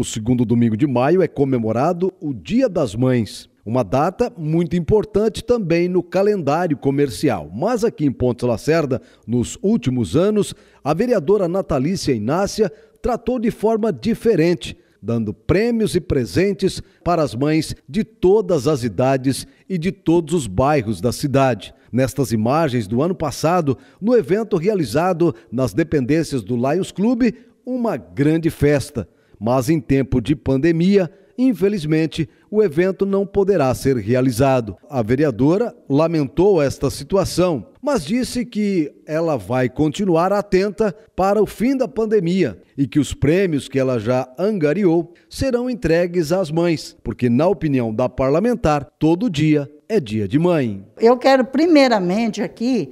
O segundo domingo de maio é comemorado o Dia das Mães, uma data muito importante também no calendário comercial. Mas aqui em Pontes Lacerda, nos últimos anos, a vereadora Natalícia Inácia tratou de forma diferente, dando prêmios e presentes para as mães de todas as idades e de todos os bairros da cidade. Nestas imagens do ano passado, no evento realizado nas dependências do Lions Clube, uma grande festa mas em tempo de pandemia, infelizmente, o evento não poderá ser realizado. A vereadora lamentou esta situação, mas disse que ela vai continuar atenta para o fim da pandemia e que os prêmios que ela já angariou serão entregues às mães, porque, na opinião da parlamentar, todo dia é dia de mãe. Eu quero, primeiramente, aqui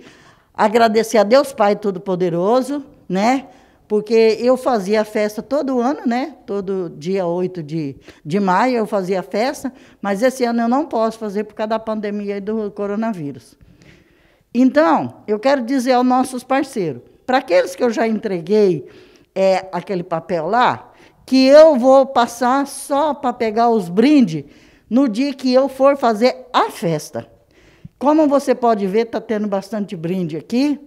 agradecer a Deus Pai Todo-Poderoso, né? porque eu fazia festa todo ano, né? Todo dia 8 de, de maio eu fazia festa, mas esse ano eu não posso fazer por causa da pandemia e do coronavírus. Então, eu quero dizer aos nossos parceiros, para aqueles que eu já entreguei é, aquele papel lá, que eu vou passar só para pegar os brindes no dia que eu for fazer a festa. Como você pode ver, está tendo bastante brinde aqui.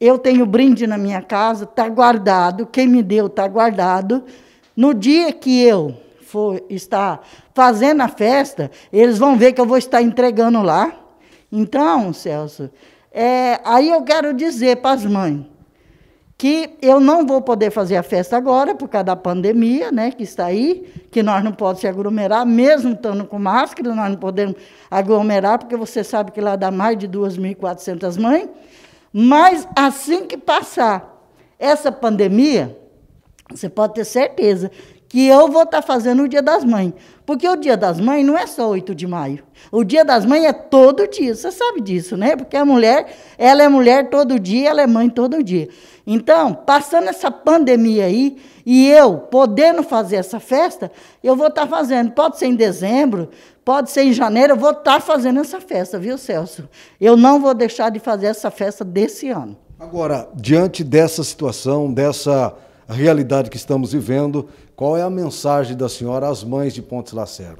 Eu tenho brinde na minha casa, está guardado. Quem me deu está guardado. No dia que eu for estar fazendo a festa, eles vão ver que eu vou estar entregando lá. Então, Celso, é, aí eu quero dizer para as mães que eu não vou poder fazer a festa agora por causa da pandemia, né, que está aí, que nós não podemos se aglomerar, mesmo estando com máscara, nós não podemos aglomerar, porque você sabe que lá dá mais de 2.400 mães. Mas assim que passar essa pandemia, você pode ter certeza que eu vou estar tá fazendo o Dia das Mães. Porque o Dia das Mães não é só 8 de maio. O Dia das Mães é todo dia. Você sabe disso, né? Porque a mulher, ela é mulher todo dia, ela é mãe todo dia. Então, passando essa pandemia aí, e eu podendo fazer essa festa, eu vou estar tá fazendo. Pode ser em dezembro, Pode ser em janeiro, eu vou estar tá fazendo essa festa, viu, Celso? Eu não vou deixar de fazer essa festa desse ano. Agora, diante dessa situação, dessa realidade que estamos vivendo, qual é a mensagem da senhora às mães de Pontes Lacerda?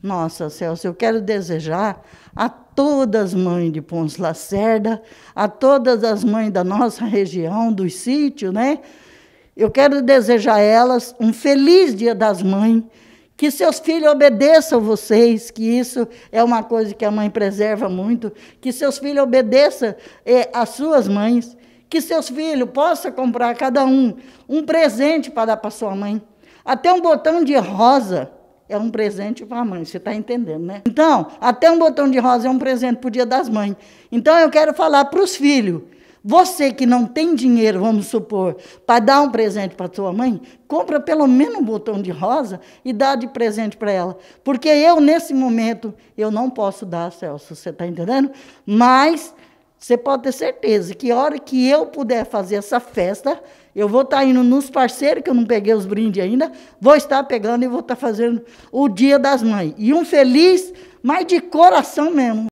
Nossa, Celso, eu quero desejar a todas as mães de Pontes Lacerda, a todas as mães da nossa região, dos sítios, né? Eu quero desejar a elas um feliz Dia das Mães que seus filhos obedeçam vocês, que isso é uma coisa que a mãe preserva muito, que seus filhos obedeçam às é, suas mães, que seus filhos possam comprar cada um um presente para dar para sua mãe. Até um botão de rosa é um presente para a mãe, você está entendendo, né? Então, até um botão de rosa é um presente para o dia das mães. Então, eu quero falar para os filhos você que não tem dinheiro, vamos supor, para dar um presente para sua mãe, compra pelo menos um botão de rosa e dá de presente para ela. Porque eu, nesse momento, eu não posso dar, Celso, você está entendendo? Mas você pode ter certeza que a hora que eu puder fazer essa festa, eu vou estar tá indo nos parceiros, que eu não peguei os brindes ainda, vou estar pegando e vou estar tá fazendo o Dia das Mães. E um feliz, mas de coração mesmo.